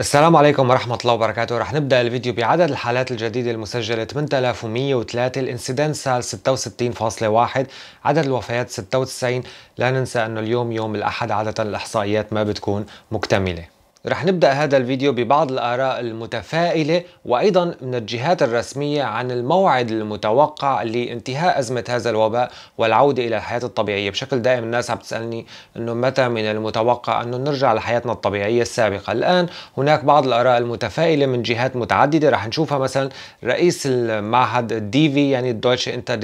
السلام عليكم ورحمة الله وبركاته رح نبدأ الفيديو بعدد الحالات الجديدة المسجلة 8103 الانسيدنت سال 66.1 عدد الوفيات 96 لا ننسى أنه اليوم يوم الأحد عادة الإحصائيات ما بتكون مكتملة رح نبدأ هذا الفيديو ببعض الآراء المتفائلة وأيضا من الجهات الرسمية عن الموعد المتوقع لانتهاء أزمة هذا الوباء والعودة إلى الحياة الطبيعية بشكل دائم الناس عم تسألني أنه متى من المتوقع أنه نرجع لحياتنا الطبيعية السابقة الآن هناك بعض الآراء المتفائلة من جهات متعددة رح نشوفها مثلا رئيس المعهد الديفي يعني الدويتش انتر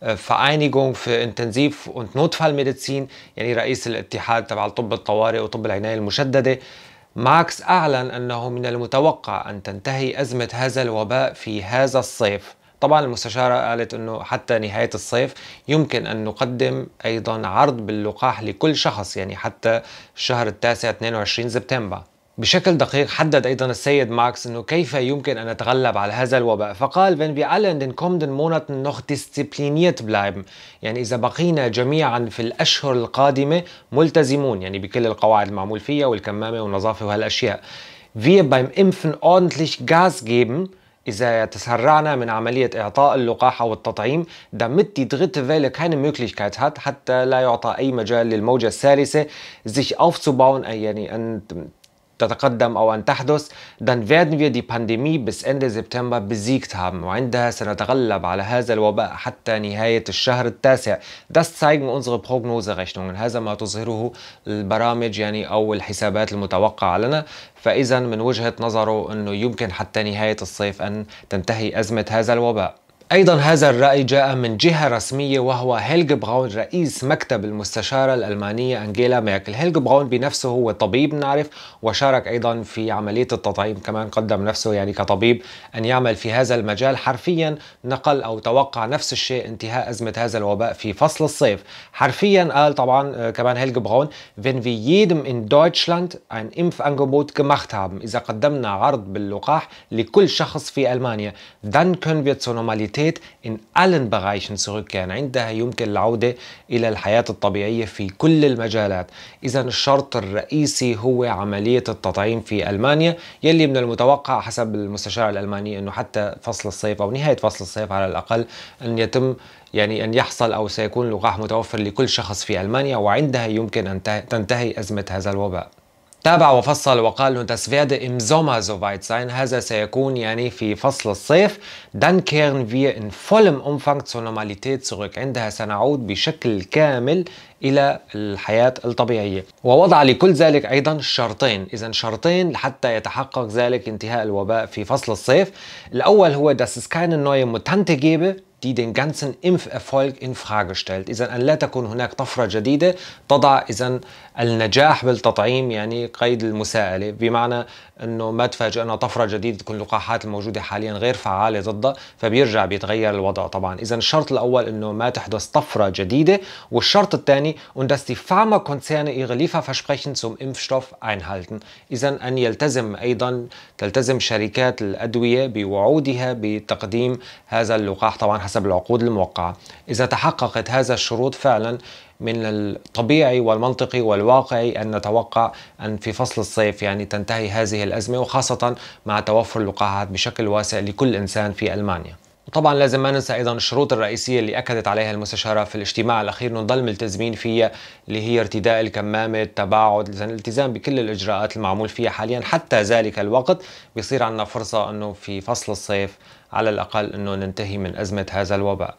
فvereinigung في انتنسيف ميديسين يعني رئيس الاتحاد تبع الطب الطوارئ وطب العنايه المشدده ماكس أعلن أنه من المتوقع أن تنتهي أزمة هذا الوباء في هذا الصيف طبعا المستشارة قالت أنه حتى نهاية الصيف يمكن أن نقدم أيضا عرض باللقاح لكل شخص يعني حتى الشهر التاسع 22 سبتمبر بشكل دقيق حدد أيضا السيد ماكس أنه كيف يمكن أن نتغلب على هذا الوباء فقال wenn wir alle in den kommenden Monaten noch diszipliniert bleiben يعني إذا بقينا جميعا في الأشهر القادمة ملتزمون يعني بكل القواعد المعمول فيها والكمامة والنظافة وهالأشياء wir beim Impfen ordentlich Gas geben إذا تسرعنا من عملية إعطاء اللقاح أو التطعيم damit die dritte Welle keine Möglichkeit hat حتى لا يعطى أي مجال للموجة الثالثة sich aufzubauen يعني أن تتقدم أو أن تحدث dann werden wir die Pandemie bis Ende September besiegt haben وعندها سنتغلب على هذا الوباء حتى نهاية الشهر التاسع das zeigen unsere Prognoserechnungen هذا ما تظهره البرامج يعني أو الحسابات المتوقعة لنا فإذا من وجهة نظره أنه يمكن حتى نهاية الصيف أن تنتهي أزمة هذا الوباء أيضا هذا الرأي جاء من جهة رسمية وهو هيلج براون رئيس مكتب المستشارة الألمانية أنجيلا ميركل هيلج براون بنفسه هو طبيب نعرف وشارك أيضا في عملية التطعيم كمان قدم نفسه يعني كطبيب أن يعمل في هذا المجال حرفيا نقل أو توقع نفس الشيء انتهاء أزمة هذا الوباء في فصل الصيف حرفيا قال طبعا آه، كمان هيلج براون wenn wir jedem in Deutschland ein Impfangebot gemacht haben إذا قدمنا عرض باللقاح لكل شخص في ألمانيا dann können wir zur Normalität الفتات إن allen Bereichen zurückkehren عندها يمكن العودة إلى الحياة الطبيعية في كل المجالات إذا الشرط الرئيسي هو عملية التطعيم في ألمانيا يلي من المتوقع حسب المستشار الألماني أنه حتى فصل الصيف أو نهاية فصل الصيف على الأقل أن يتم يعني أن يحصل أو سيكون اللقاح متوفر لكل شخص في ألمانيا وعندها يمكن أن تنتهي أزمة هذا الوباء تابع وفصل وقال انه das werde im Sommer soweit sein هذا سيكون يعني في فصل الصيف dann kehren wir in vollem Umfang zur Normalität zurück عندها سنعود بشكل كامل إلى الحياة الطبيعية ووضع لكل ذلك أيضا شرطين إذا شرطين حتى يتحقق ذلك انتهاء الوباء في فصل الصيف الأول هو dass es keine neue Mutante gebe die den ganzen Impferfolg in Frage stellt إذا أن لا تكون هناك طفرة جديدة تضع إذا النجاح بالتطعيم يعني قيد المساءلة بمعنى أنه ما تفاجئنا طفرة جديدة تكون اللقاحات الموجودة حاليا غير فعالة ضده فبيرجع بيتغير الوضع طبعا إذا الشرط الأول أنه ما تحدث طفرة جديدة والشرط الثاني und dass die Pharmakonzerne ihre Lieferversprechen zum Impfstoff einhalten إذا أن يلتزم أيضا تلتزم شركات الأدوية بوعودها بتقديم هذا اللقاح طبعا حسب العقود الموقعة إذا تحققت هذا الشروط فعلا من الطبيعي والمنطقي والواقعي أن نتوقع أن في فصل الصيف يعني تنتهي هذه الأزمة وخاصة مع توفر اللقاحات بشكل واسع لكل إنسان في ألمانيا وطبعا لازم ما ننسى ايضا الشروط الرئيسيه اللي اكدت عليها المستشاره في الاجتماع الاخير نضل ملتزمين فيها اللي هي ارتداء الكمامه، التباعد، الالتزام بكل الاجراءات المعمول فيها حاليا حتى ذلك الوقت بيصير عندنا فرصه انه في فصل الصيف على الأقل أنه ننتهي من أزمة هذا الوباء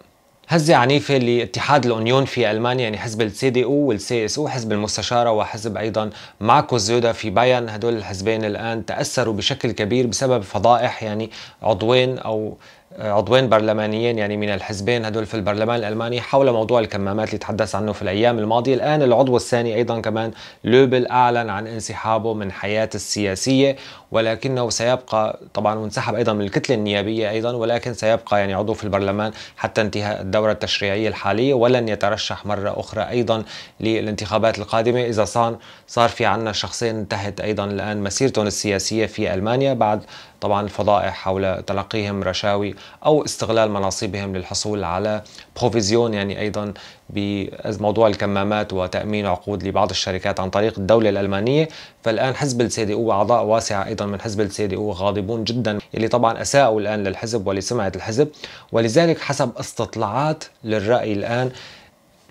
هزة عنيفة لاتحاد الأونيون في ألمانيا يعني حزب السي دي أو والسي اس أو حزب المستشارة وحزب أيضا ماكو زيودا في بايرن هدول الحزبين الآن تأثروا بشكل كبير بسبب فضائح يعني عضوين أو عضوين برلمانيين يعني من الحزبين هدول في البرلمان الالماني حول موضوع الكمامات اللي تحدث عنه في الايام الماضيه، الان العضو الثاني ايضا كمان لوبل اعلن عن انسحابه من حياته السياسيه ولكنه سيبقى طبعا وانسحب ايضا من الكتله النيابيه ايضا ولكن سيبقى يعني عضو في البرلمان حتى انتهاء الدوره التشريعيه الحاليه ولن يترشح مره اخرى ايضا للانتخابات القادمه اذا صار صار في عندنا شخصين انتهت ايضا الان مسيرتهم السياسيه في المانيا بعد طبعا الفضائح حول تلقيهم رشاوي أو استغلال مناصبهم للحصول على بروفيزيون يعني أيضا بموضوع الكمامات وتأمين عقود لبعض الشركات عن طريق الدولة الألمانية فالآن حزب السي دي أو أعضاء واسعة أيضا من حزب السي دي أو غاضبون جدا اللي طبعا أساءوا الآن للحزب ولسمعة الحزب ولذلك حسب استطلاعات للرأي الآن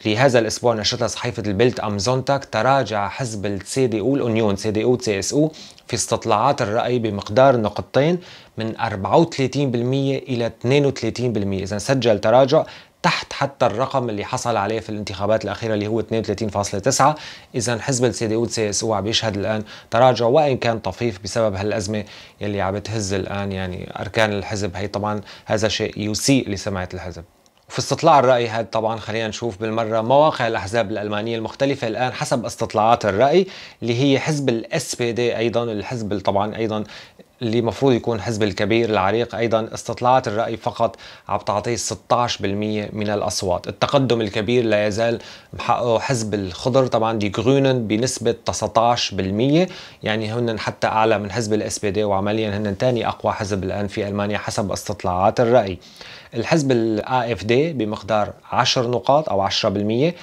لهذا الاسبوع نشرتها صحيفه البلد امزونتاك تراجع حزب السي دي او الاونيون سي دي او سي اس او في استطلاعات الراي بمقدار نقطتين من 34% الى 32% اذا سجل تراجع تحت حتى الرقم اللي حصل عليه في الانتخابات الاخيره اللي هو 32.9 اذا حزب السي دي او سي اس او عم يشهد الان تراجع وان كان طفيف بسبب هالازمه يلي عم تهز الان يعني اركان الحزب هي طبعا هذا شيء يسيء لسمعه الحزب في استطلاع الرأي هذا طبعا خلينا نشوف بالمرة مواقع الأحزاب الألمانية المختلفة الآن حسب استطلاعات الرأي اللي هي حزب الاس بي دي أيضا الحزب طبعا أيضا اللي مفروض يكون حزب الكبير العريق ايضا استطلاعات الراي فقط عم تعطيه 16% من الاصوات، التقدم الكبير لا يزال محققه حزب الخضر طبعا دي جرونن بنسبه 19% يعني هن حتى اعلى من حزب الاس بي دي وعمليا هن ثاني اقوى حزب الان في المانيا حسب استطلاعات الراي. الحزب الاي اف دي بمقدار 10 نقاط او 10%،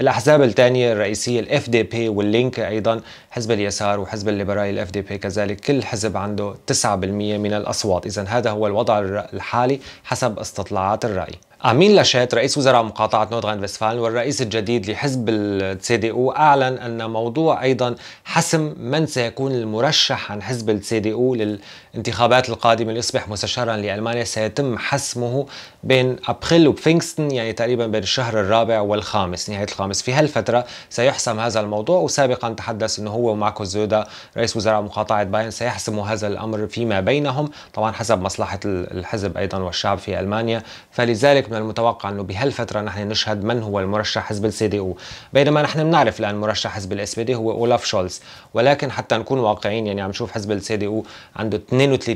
الاحزاب الثانيه الرئيسيه الاف دي بي واللينك ايضا حزب اليسار وحزب الليبرالي الاف دي بي كذلك كل حزب عنده 9% من الاصوات اذا هذا هو الوضع الحالي حسب استطلاعات الراي أمين لاشيت رئيس وزراء مقاطعة نوردغان فيسفالن والرئيس الجديد لحزب السي دي او أعلن أن موضوع أيضا حسم من سيكون المرشح عن حزب السي دي او للانتخابات القادمة ليصبح مستشارا لألمانيا سيتم حسمه بين أبريل وبفينغستون يعني تقريبا بين الشهر الرابع والخامس نهاية الخامس في هالفترة سيحسم هذا الموضوع وسابقا تحدث أنه هو هو وماركو زودا رئيس وزراء مقاطعة بايرن سيحسموا هذا الأمر فيما بينهم طبعا حسب مصلحة الحزب أيضا والشعب في ألمانيا فلذلك من المتوقع أنه بهالفترة نحن نشهد من هو المرشح حزب السي دي او بينما نحن بنعرف الآن مرشح حزب الاس بي دي هو أولاف شولز ولكن حتى نكون واقعيين يعني عم نشوف حزب السي دي او عنده 32%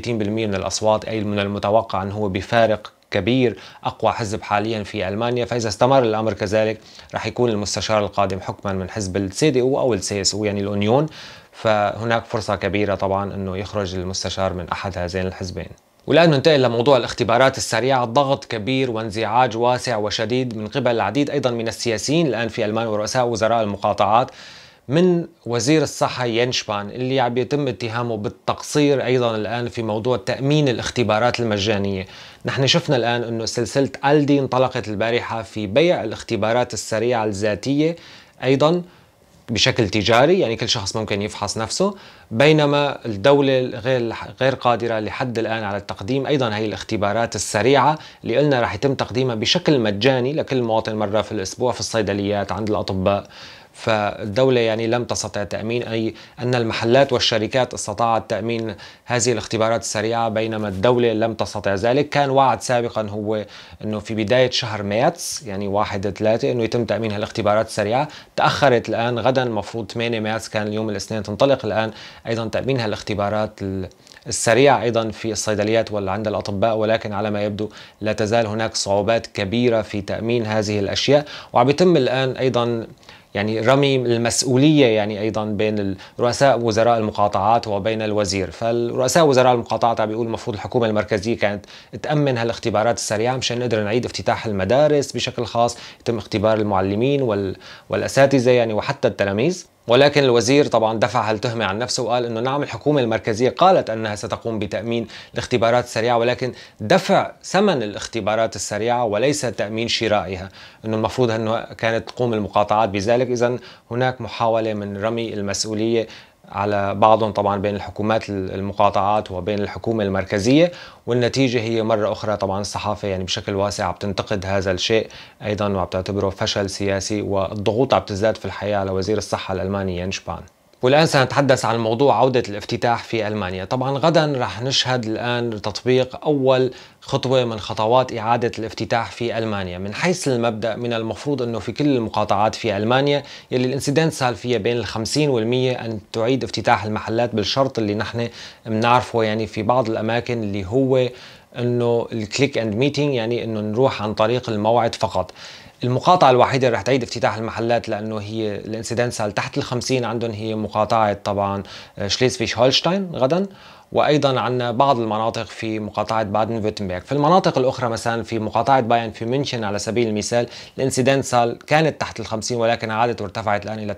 من الأصوات أي من المتوقع أنه هو بفارق كبير أقوى حزب حاليا في ألمانيا فإذا استمر الأمر كذلك رح يكون المستشار القادم حكما من حزب السي دي او او السي اس او يعني الأونيون فهناك فرصة كبيرة طبعا أنه يخرج المستشار من أحد هذين الحزبين والآن ننتقل لموضوع الاختبارات السريعة ضغط كبير وانزعاج واسع وشديد من قبل العديد أيضا من السياسيين الآن في ألمانيا ورؤساء وزراء المقاطعات من وزير الصحة ينشبان اللي عم يتم اتهامه بالتقصير أيضا الآن في موضوع تأمين الاختبارات المجانية نحن شفنا الآن أنه سلسلة ألدي انطلقت البارحة في بيع الاختبارات السريعة الذاتية أيضا بشكل تجاري يعني كل شخص ممكن يفحص نفسه بينما الدولة غير غير قادرة لحد الآن على التقديم أيضا هي الاختبارات السريعة اللي قلنا راح يتم تقديمها بشكل مجاني لكل مواطن مرة في الأسبوع في الصيدليات عند الأطباء فالدولة يعني لم تستطع تأمين أي أن المحلات والشركات استطاعت تأمين هذه الاختبارات السريعة بينما الدولة لم تستطع ذلك كان وعد سابقا هو أنه في بداية شهر مارس يعني 1 3 أنه يتم تأمين هالاختبارات السريعة تأخرت الآن غدا المفروض 8 مارس كان اليوم الاثنين تنطلق الآن أيضا تأمين هالاختبارات السريعة السريع ايضا في الصيدليات ولا عند الاطباء ولكن على ما يبدو لا تزال هناك صعوبات كبيره في تامين هذه الاشياء وعم يتم الان ايضا يعني رمي المسؤوليه يعني ايضا بين رؤساء وزراء المقاطعات وبين الوزير، فالرؤساء وزراء المقاطعات عم بيقولوا المفروض الحكومه المركزيه كانت تامن هالاختبارات السريعه مشان نقدر نعيد افتتاح المدارس بشكل خاص، يتم اختبار المعلمين وال... والاساتذه يعني وحتى التلاميذ. ولكن الوزير طبعا دفع هالتهمة عن نفسه وقال أنه نعم الحكومة المركزية قالت أنها ستقوم بتأمين الاختبارات السريعة ولكن دفع ثمن الاختبارات السريعة وليس تأمين شرائها أنه المفروض أنه كانت تقوم المقاطعات بذلك إذا هناك محاولة من رمي المسؤولية على بعضهم طبعا بين الحكومات المقاطعات وبين الحكومة المركزية والنتيجة هي مرة أخرى طبعا الصحافة يعني بشكل واسع عم تنتقد هذا الشيء أيضا وعم تعتبره فشل سياسي والضغوط عم تزداد في الحقيقة على وزير الصحة الألماني ينشبان والآن سنتحدث عن موضوع عودة الافتتاح في ألمانيا طبعا غدا رح نشهد الآن تطبيق أول خطوة من خطوات إعادة الافتتاح في ألمانيا من حيث المبدأ من المفروض أنه في كل المقاطعات في ألمانيا يلي الانسيدنت صار فيها بين الخمسين والمية أن تعيد افتتاح المحلات بالشرط اللي نحن بنعرفه يعني في بعض الأماكن اللي هو انه الكليك اند ميتينج يعني انه نروح عن طريق الموعد فقط المقاطعة الوحيدة اللي رح تعيد افتتاح المحلات لأنه هي الانسيدنت تحت ال 50 عندهم هي مقاطعة طبعا شليزفيش هولشتاين غدا وايضا عندنا بعض المناطق في مقاطعه بادن فيرتمبرغ في المناطق الاخرى مثلا في مقاطعه باين في منشن على سبيل المثال الانسيدنت كانت تحت ال 50 ولكن عادت وارتفعت الان الى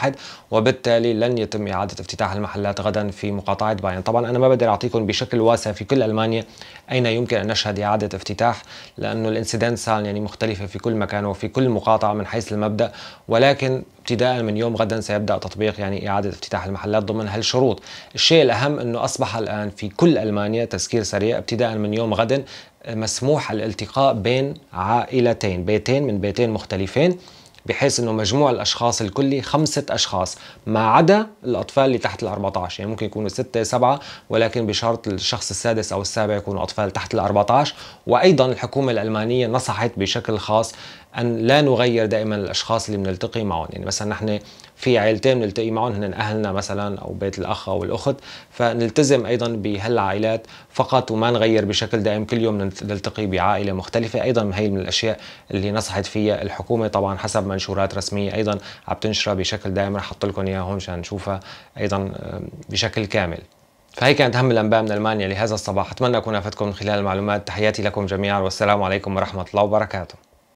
52.1 وبالتالي لن يتم اعاده افتتاح المحلات غدا في مقاطعه باين طبعا انا ما بقدر اعطيكم بشكل واسع في كل المانيا اين يمكن ان نشهد اعاده افتتاح لانه الانسيدنت يعني مختلفه في كل مكان وفي كل مقاطعه من حيث المبدا ولكن ابتداء من يوم غدا سيبدا تطبيق يعني اعاده افتتاح المحلات ضمن هالشروط الشيء الاهم أنه أصبح الآن في كل ألمانيا تسكير سريع ابتداء من يوم غد مسموح الالتقاء بين عائلتين بيتين من بيتين مختلفين بحيث انه مجموع الاشخاص الكلي خمسه اشخاص ما عدا الاطفال اللي تحت ال 14 يعني ممكن يكونوا سته سبعه ولكن بشرط الشخص السادس او السابع يكونوا اطفال تحت ال 14 وايضا الحكومه الالمانيه نصحت بشكل خاص ان لا نغير دائما الاشخاص اللي بنلتقي معهم يعني مثلا نحن في عائلتين بنلتقي معهم هن اهلنا مثلا او بيت الاخ او الاخت فنلتزم ايضا بهالعائلات فقط وما نغير بشكل دائم كل يوم نلتقي بعائله مختلفه ايضا هي من الاشياء اللي نصحت فيها الحكومه طبعا حسب منشورات رسميه ايضا عم تنشرها بشكل دائم رح احط لكم اياها هون عشان نشوفها ايضا بشكل كامل فهي كانت أهم الأنباء من ألمانيا لهذا الصباح أتمنى أكون أفدتكم من خلال المعلومات تحياتي لكم جميعا والسلام عليكم ورحمة الله وبركاته